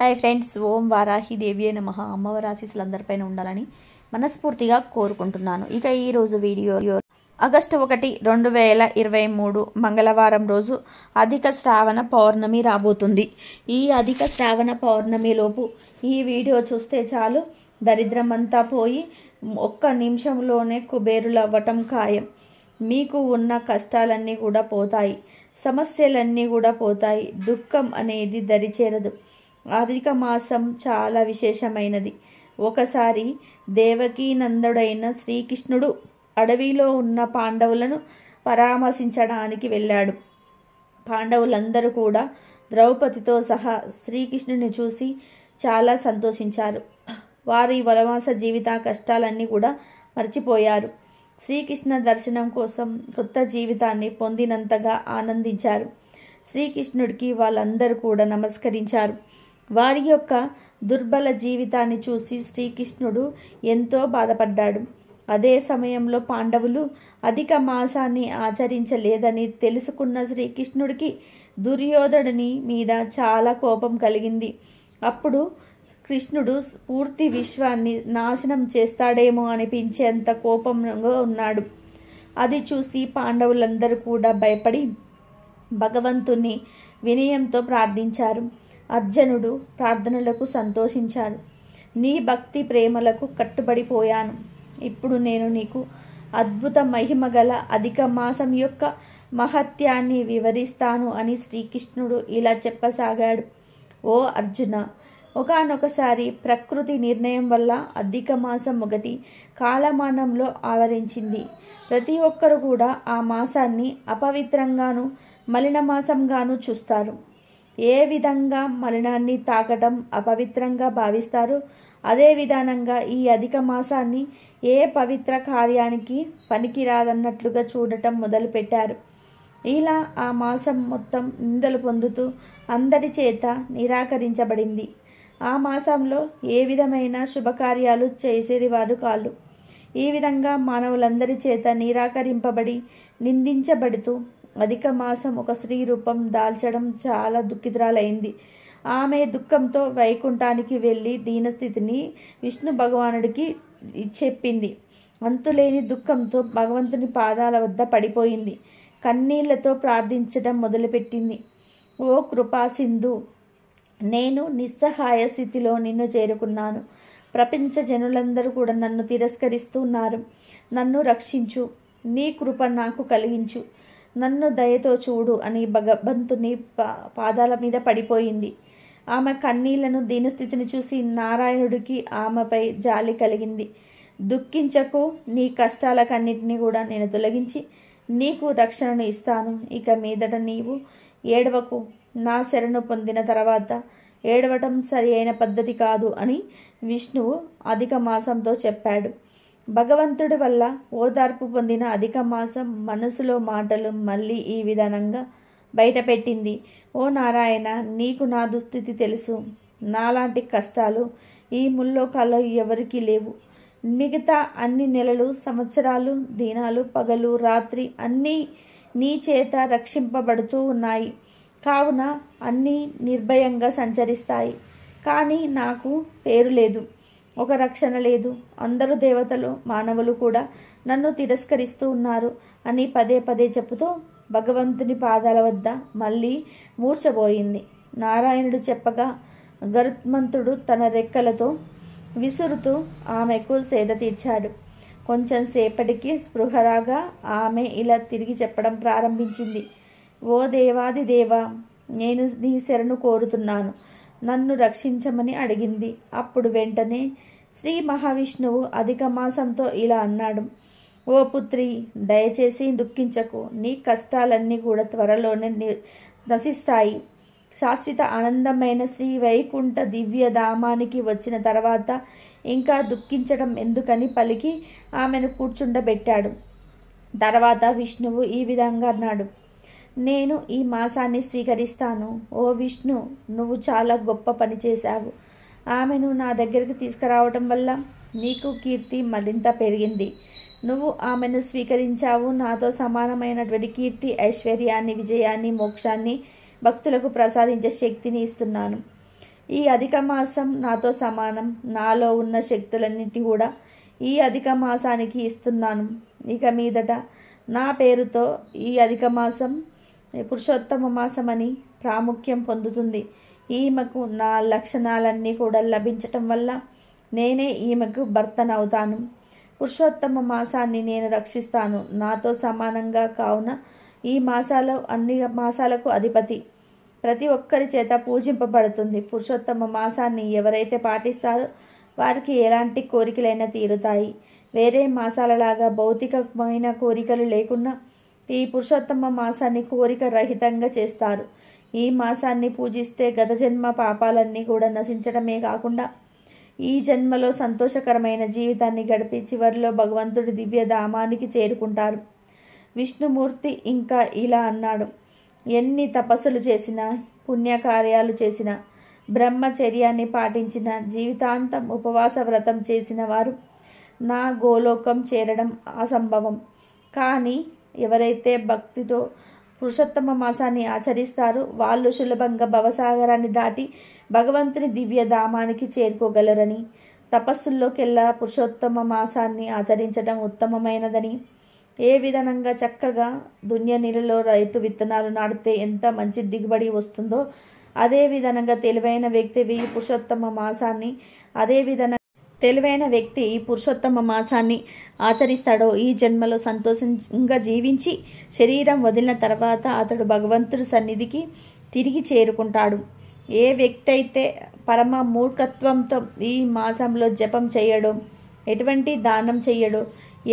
hi friends ఓం వారాహి దేవి అయిన మహా ఆశీస్సులు అందరిపైన ఉండాలని మనస్ఫూర్తిగా కోరుకుంటున్నాను ఇక ఈరోజు వీడియో ఆగస్టు ఒకటి రెండు వేల ఇరవై మూడు మంగళవారం రోజు అధిక శ్రావణ పౌర్ణమి రాబోతుంది ఈ అధిక శ్రావణ పౌర్ణమిలోపు ఈ వీడియో చూస్తే చాలు దరిద్రమంతా పోయి ఒక్క నిమిషంలోనే కుబేరులు అవ్వటం ఖాయం మీకు ఉన్న కష్టాలన్నీ కూడా పోతాయి సమస్యలన్నీ కూడా పోతాయి దుఃఖం అనేది దరిచేరదు అధిక మాసం చాలా విశేషమైనది ఒకసారి దేవకీనందుడైన శ్రీకృష్ణుడు అడవిలో ఉన్న పాండవులను పరామర్శించడానికి వెళ్ళాడు పాండవులందరూ కూడా ద్రౌపదితో సహా శ్రీకృష్ణుని చూసి చాలా సంతోషించారు వారి వనవాస జీవిత కష్టాలన్నీ కూడా మర్చిపోయారు శ్రీకృష్ణ దర్శనం కోసం కొత్త జీవితాన్ని పొందినంతగా ఆనందించారు శ్రీకృష్ణుడికి వాళ్ళందరూ కూడా నమస్కరించారు వారి యొక్క దుర్బల జీవితాన్ని చూసి శ్రీకృష్ణుడు ఎంతో బాధపడ్డాడు అదే సమయంలో పాండవులు అధిక మాసాన్ని ఆచరించలేదని తెలుసుకున్న శ్రీకృష్ణుడికి దుర్యోధనుని మీద చాలా కోపం కలిగింది అప్పుడు కృష్ణుడు పూర్తి విశ్వాన్ని నాశనం చేస్తాడేమో అనిపించేంత కోపంగా ఉన్నాడు అది చూసి పాండవులందరూ కూడా భయపడి భగవంతుని వినయంతో ప్రార్థించారు అర్జునుడు ప్రార్థనలకు సంతోషించాడు నీ భక్తి ప్రేమలకు కట్టుబడిపోయాను ఇప్పుడు నేను నీకు అద్భుత మహిమ గల అధిక మాసం యొక్క మహత్యాన్ని వివరిస్తాను అని శ్రీకృష్ణుడు ఇలా చెప్పసాగాడు ఓ అర్జున ఒకనొకసారి ప్రకృతి నిర్ణయం వల్ల అధిక మాసం ఒకటి కాలమానంలో ఆవరించింది ప్రతి ఒక్కరు కూడా ఆ మాసాన్ని అపవిత్రంగాను మలిన మాసంగాను చూస్తారు ఏ విధంగా మలినాన్ని తాకటం అపవిత్రంగా భావిస్తారు అదే విధానంగా ఈ అధిక మాసాన్ని ఏ పవిత్ర కార్యానికి పనికిరాదన్నట్లుగా చూడటం మొదలుపెట్టారు ఇలా ఆ మాసం మొత్తం నిందలు పొందుతూ అందరి చేత నిరాకరించబడింది ఆ మాసంలో ఏ విధమైన శుభకార్యాలు చేసేవారు కాళ్ళు ఈ విధంగా మానవులందరి చేత నిరాకరింపబడి నిందించబడుతూ అధిక మాసం ఒక స్త్రీ రూపం దాల్చడం చాలా దుఃఖితురాలైంది ఆమె దుఃఖంతో వైకుంఠానికి వెళ్ళి దీనస్థితిని విష్ణు భగవానుడికి చెప్పింది అంతులేని దుఃఖంతో భగవంతుని పాదాల వద్ద పడిపోయింది కన్నీళ్లతో ప్రార్థించడం మొదలుపెట్టింది ఓ కృపా సింధు నేను నిస్సహాయ స్థితిలో నిన్ను చేరుకున్నాను ప్రపంచ జనులందరూ కూడా నన్ను తిరస్కరిస్తున్నారు నన్ను రక్షించు నీ కృప నాకు కలిగించు నన్ను దయతో చూడు అని భగవంతుని పాదాల మీద పడిపోయింది ఆమె కన్నీళ్లను దీనస్థితిని చూసి నారాయణుడికి ఆమెపై జాలి కలిగింది దుఃఖించకు నీ కష్టాలకన్నిటినీ కూడా నేను తొలగించి నీకు రక్షణను ఇస్తాను ఇక మీదట నీవు ఏడవకు నా శరణు పొందిన తర్వాత ఏడవటం సరి అయిన పద్ధతి కాదు అని విష్ణువు అధిక మాసంతో చెప్పాడు భగవంతుడి వల్ల ఓదార్పు పొందిన అధిక మాసం మనసులో మాటలు మళ్ళీ ఈ విధానంగా బయటపెట్టింది ఓ నారాయణ నీకు నా దుస్థితి తెలుసు నాలాంటి కష్టాలు ఈ ముల్లోకాల్లో ఎవరికీ లేవు మిగతా అన్ని నెలలు సంవత్సరాలు దినాలు పగలు రాత్రి అన్నీ నీ చేత రక్షింపబడుతూ ఉన్నాయి కావున అన్నీ నిర్భయంగా సంచరిస్తాయి కానీ నాకు పేరు లేదు ఒక రక్షణ లేదు అందరూ దేవతలు మానవులు కూడా నన్ను తిరస్కరిస్తూ ఉన్నారు అని పదే పదే చెబుతూ భగవంతుని పాదాల వద్ద మళ్ళీ మూర్చబోయింది నారాయణుడు చెప్పగా గరుత్మంతుడు తన రెక్కలతో విసురుతూ ఆమెకు సేద తీర్చాడు కొంచెం సేపటికి స్పృహరాగా ఆమె ఇలా తిరిగి చెప్పడం ప్రారంభించింది ఓ దేవాది దేవా నేను నీ శరణు కోరుతున్నాను నన్ను రక్షించమని అడిగింది అప్పుడు వెంటనే శ్రీ మహావిష్ణువు అధిక మాసంతో ఇలా అన్నాడు ఓ పుత్రి దయచేసి దుఃఖించకు నీ కష్టాలన్నీ కూడా త్వరలోనే నశిస్తాయి శాశ్వత ఆనందమైన శ్రీ వైకుంఠ దివ్య ధామానికి వచ్చిన తర్వాత ఇంకా దుఃఖించడం ఎందుకని పలికి ఆమెను కూర్చుండబెట్టాడు తర్వాత విష్ణువు ఈ విధంగా అన్నాడు నేను ఈ మాసాన్ని స్వీకరిస్తాను ఓ విష్ణు నువ్వు చాలా గొప్ప పని చేశావు ఆమెను నా దగ్గరికి తీసుకురావటం వల్ల నీకు కీర్తి మరింత పెరిగింది నువ్వు ఆమెను స్వీకరించావు నాతో సమానమైనటువంటి కీర్తి ఐశ్వర్యాన్ని విజయాన్ని మోక్షాన్ని భక్తులకు ప్రసాదించే శక్తిని ఇస్తున్నాను ఈ అధిక మాసం నాతో సమానం నాలో ఉన్న శక్తులన్నిటి కూడా ఈ అధిక మాసానికి ఇస్తున్నాను ఇక మీదట నా పేరుతో ఈ అధిక మాసం పురుషోత్తమ మాసమని ప్రాముఖ్యం పొందుతుంది ఈమెకు నా లక్షణాలన్నీ కూడా లభించటం వల్ల నేనే ఈమెకు భర్తనవుతాను పురుషోత్తమ మాసాన్ని నేను రక్షిస్తాను నాతో సమానంగా కావున ఈ మాసాల అన్ని మాసాలకు అధిపతి ప్రతి ఒక్కరి చేత పూజింపబడుతుంది పురుషోత్తమ మాసాన్ని ఎవరైతే పాటిస్తారో వారికి ఎలాంటి కోరికలైనా తీరుతాయి వేరే మాసాలలాగా భౌతికమైన కోరికలు లేకుండా ఈ పురుషోత్తమ మాసాన్ని కోరిక రహితంగా చేస్తారు ఈ మాసాన్ని పూజిస్తే గత జన్మ పాపాలన్నీ కూడా నశించడమే కాకుండా ఈ జన్మలో సంతోషకరమైన జీవితాన్ని గడిపి చివరిలో భగవంతుడి దివ్య ధామానికి చేరుకుంటారు విష్ణుమూర్తి ఇంకా ఇలా అన్నాడు ఎన్ని తపస్సులు చేసినా పుణ్యకార్యాలు చేసినా బ్రహ్మచర్యాన్ని పాటించిన జీవితాంతం ఉపవాస వ్రతం చేసిన వారు నా గోలోకం చేరడం అసంభవం కానీ ఎవరైతే భక్తితో పురుషోత్తమ మాసాన్ని ఆచరిస్తారు వాళ్ళు సులభంగా భవసాగరాన్ని దాటి భగవంతుని దివ్య ధామానికి చేరుకోగలరని తపస్సుల్లోకెల్లా పురుషోత్తమ మాసాన్ని ఆచరించడం ఉత్తమమైనదని ఏ విధంగా చక్కగా దున్య నీళ్ళలో రైతు విత్తనాలు నాటితే ఎంత మంచి దిగుబడి వస్తుందో అదే విధంగా తెలివైన వ్యక్తి పురుషోత్తమ మాసాన్ని అదే విధంగా తెలివైన వ్యక్తి పురుషోత్తమ మాసాన్ని ఆచరిస్తాడో ఈ జన్మలో సంతోషంగా జీవించి శరీరం వదిలిన తర్వాత అతడు భగవంతుడి సన్నిధికి తిరిగి చేరుకుంటాడు ఏ వ్యక్తి అయితే పరమ మూర్ఖత్వంతో ఈ మాసంలో జపం చేయడం ఎటువంటి దానం చేయడం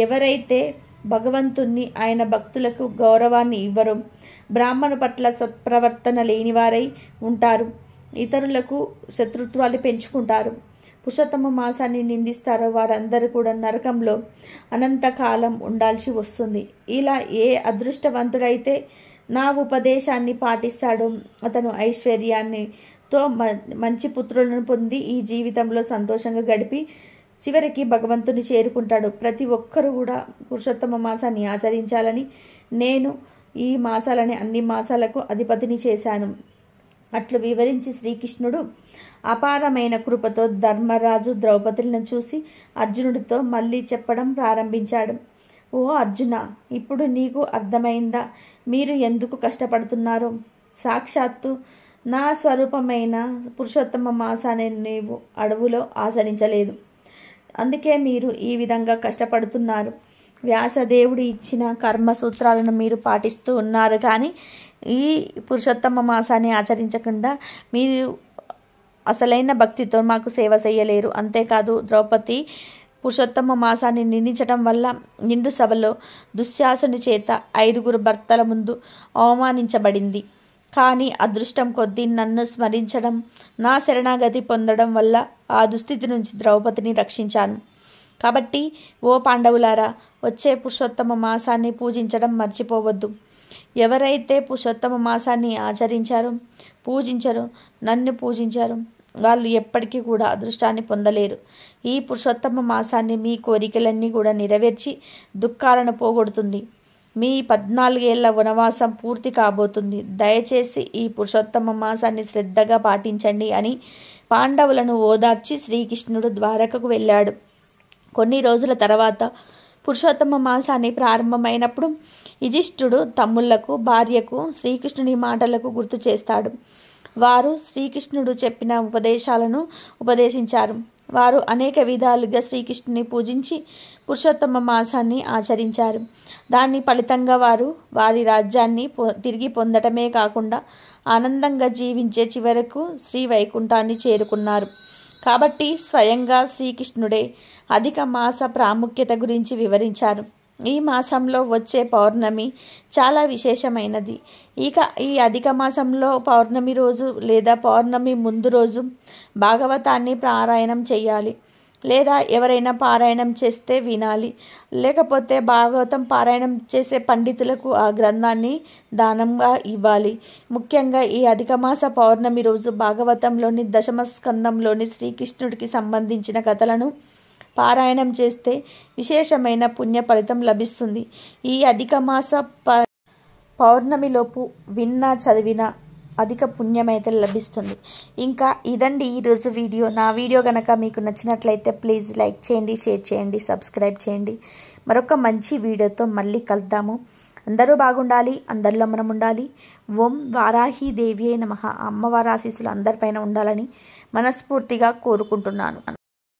ఎవరైతే భగవంతుణ్ణి ఆయన భక్తులకు గౌరవాన్ని ఇవ్వరు బ్రాహ్మణ పట్ల సత్ప్రవర్తన లేనివారై ఉంటారు ఇతరులకు శత్రుత్వాలు పెంచుకుంటారు పురుషోత్తమ మాసాన్ని నిందిస్తారో వారందరూ కూడా నరకంలో అనంతకాలం ఉండాల్సి వస్తుంది ఇలా ఏ అదృష్టవంతుడైతే నా ఉపదేశాన్ని పాటిస్తాడో అతను ఐశ్వర్యాన్ని తో మంచి పుత్రులను పొంది ఈ జీవితంలో సంతోషంగా గడిపి చివరికి భగవంతుని చేరుకుంటాడు ప్రతి ఒక్కరూ కూడా పురుషోత్తమ మాసాన్ని ఆచరించాలని నేను ఈ మాసాలని అన్ని మాసాలకు అధిపతిని చేశాను అట్లు వివరించి శ్రీకృష్ణుడు అపారమైన కృపతో ధర్మరాజు ద్రౌపదులను చూసి అర్జునుడితో మళ్ళీ చెప్పడం ప్రారంభించాడు ఓ అర్జున ఇప్పుడు నీకు అర్థమైందా మీరు ఎందుకు కష్టపడుతున్నారు సాక్షాత్తు నా స్వరూపమైన పురుషోత్తమ మాసాన్ని నీవు అడవులో ఆచరించలేదు అందుకే మీరు ఈ విధంగా కష్టపడుతున్నారు వ్యాసదేవుడు ఇచ్చిన కర్మ సూత్రాలను మీరు పాటిస్తూ ఉన్నారు కానీ ఈ పురుషోత్తమ మాసాన్ని ఆచరించకుండా మీరు అసలైన భక్తితో మాకు సేవ చేయలేరు అంతేకాదు ద్రౌపది పురుషోత్తమ మాసాన్ని నిందించడం వల్ల నిండు సభలో దుశ్శాసుని చేత ఐదుగురు భర్తల ముందు అవమానించబడింది కానీ అదృష్టం కొద్దీ నన్ను స్మరించడం నా శరణాగతి పొందడం వల్ల ఆ దుస్థితి నుంచి ద్రౌపదిని రక్షించాను కాబట్టి ఓ పాండవులారా వచ్చే పురుషోత్తమ మాసాన్ని పూజించడం మర్చిపోవద్దు ఎవరైతే పురుషోత్తమ మాసాన్ని ఆచరించారో పూజించారో నన్ను పూజించారు వాళ్ళు ఎప్పటికీ కూడా అదృష్టాన్ని పొందలేరు ఈ పురుషోత్తమ మాసాన్ని మీ కోరికలన్నీ కూడా నెరవేర్చి దుఃఖాలను పోగొడుతుంది మీ పద్నాలుగేళ్ల వనవాసం పూర్తి కాబోతుంది దయచేసి ఈ పురుషోత్తమ మాసాన్ని శ్రద్ధగా పాటించండి అని పాండవులను ఓదార్చి శ్రీకృష్ణుడు ద్వారకకు వెళ్ళాడు కొన్ని రోజుల తర్వాత పురుషోత్తమ మాసాన్ని ప్రారంభమైనప్పుడు యుధిష్ఠుడు తమ్ముళ్లకు భార్యకు శ్రీకృష్ణుని మాటలకు గుర్తు చేస్తాడు వారు శ్రీకృష్ణుడు చెప్పిన ఉపదేశాలను ఉపదేశించారు వారు అనేక విధాలుగా శ్రీకృష్ణుని పూజించి పురుషోత్తమ మాసాన్ని ఆచరించారు దాని ఫలితంగా వారు వారి రాజ్యాన్ని తిరిగి పొందటమే కాకుండా ఆనందంగా జీవించే చివరకు శ్రీ వైకుంఠాన్ని చేరుకున్నారు కాబట్టి స్వయంగా శ్రీకృష్ణుడే అధిక మాస ప్రాముఖ్యత గురించి వివరించారు ఈ మాసంలో వచ్చే పౌర్ణమి చాలా విశేషమైనది ఇక ఈ అధిక మాసంలో పౌర్ణమి రోజు లేదా పౌర్ణమి ముందు రోజు భాగవతాన్ని పారాయణం చేయాలి లేదా ఎవరైనా పారాయణం చేస్తే వినాలి లేకపోతే భాగవతం పారాయణం చేసే పండితులకు ఆ గ్రంథాన్ని దానంగా ఇవ్వాలి ముఖ్యంగా ఈ అధికమాస పౌర్ణమి రోజు భాగవతంలోని దశమస్కందంలోని శ్రీకృష్ణుడికి సంబంధించిన కథలను పారాయణం చేస్తే విశేషమైన పుణ్య ఫలితం లభిస్తుంది ఈ అధికమాస ప పౌర్ణమిలోపు విన్నా చదివిన అధిక పుణ్యమైతే లభిస్తుంది ఇంకా ఇదండి ఈరోజు వీడియో నా వీడియో కనుక మీకు నచ్చినట్లయితే ప్లీజ్ లైక్ చేయండి షేర్ చేయండి సబ్స్క్రైబ్ చేయండి మరొక మంచి వీడియోతో మళ్ళీ కలుద్దాము అందరూ బాగుండాలి అందరిలో మనం ఉండాలి ఓం వారాహి దేవి అయిన మహా అమ్మవారాశీసులు అందరిపైన ఉండాలని మనస్ఫూర్తిగా కోరుకుంటున్నాను